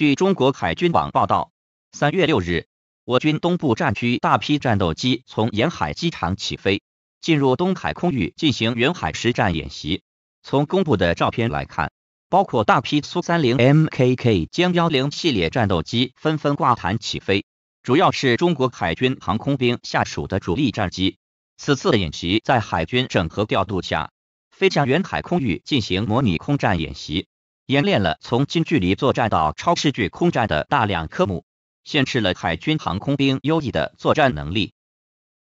据中国海军网报道，三月六日，我军东部战区大批战斗机从沿海机场起飞，进入东海空域进行远海实战演习。从公布的照片来看，包括大批苏三零 M K K 歼幺零系列战斗机纷纷挂弹起飞，主要是中国海军航空兵下属的主力战机。此次演习在海军整合调度下，飞向远海空域进行模拟空战演习。演练了从近距离作战到超视距空战的大量科目，显示了海军航空兵优异的作战能力。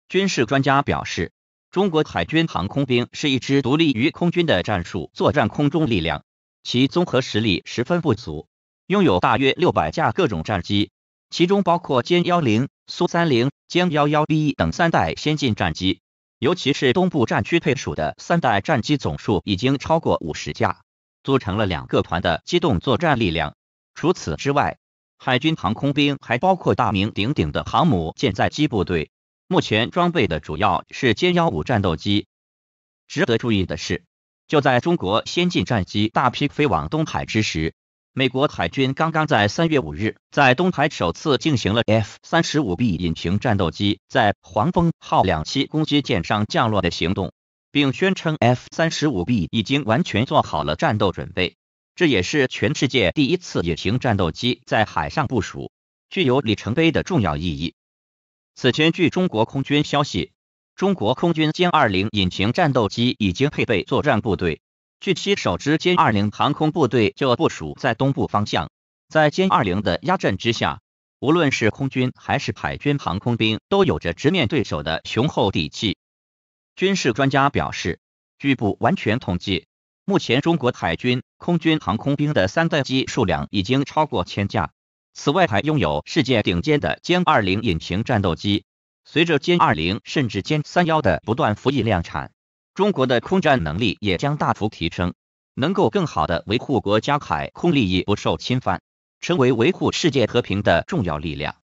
军事专家表示，中国海军航空兵是一支独立于空军的战术作战空中力量，其综合实力十分不足。拥有大约六百架各种战机，其中包括歼幺零、苏三零、歼幺幺 B 等三代先进战机，尤其是东部战区配属的三代战机总数已经超过五十架。组成了两个团的机动作战力量。除此之外，海军航空兵还包括大名鼎鼎的航母舰载机部队。目前装备的主要是歼幺五战斗机。值得注意的是，就在中国先进战机大批飞往东海之时，美国海军刚刚在三月五日，在东海首次进行了 F 三十五 B 引擎战斗机在黄蜂号两栖攻击舰上降落的行动。并宣称 F-35B 已经完全做好了战斗准备，这也是全世界第一次隐形战斗机在海上部署，具有里程碑的重要意义。此前，据中国空军消息，中国空军歼二零隐形战斗机已经配备作战部队，据悉首支歼二零航空部队就部署在东部方向，在歼二零的压阵之下，无论是空军还是海军航空兵都有着直面对手的雄厚底气。军事专家表示，据不完全统计，目前中国海军、空军、航空兵的三代机数量已经超过千架。此外，还拥有世界顶尖的歼二零隐形战斗机。随着歼二零甚至歼三幺的不断服役量产，中国的空战能力也将大幅提升，能够更好的维护国家海空利益不受侵犯，成为维护世界和平的重要力量。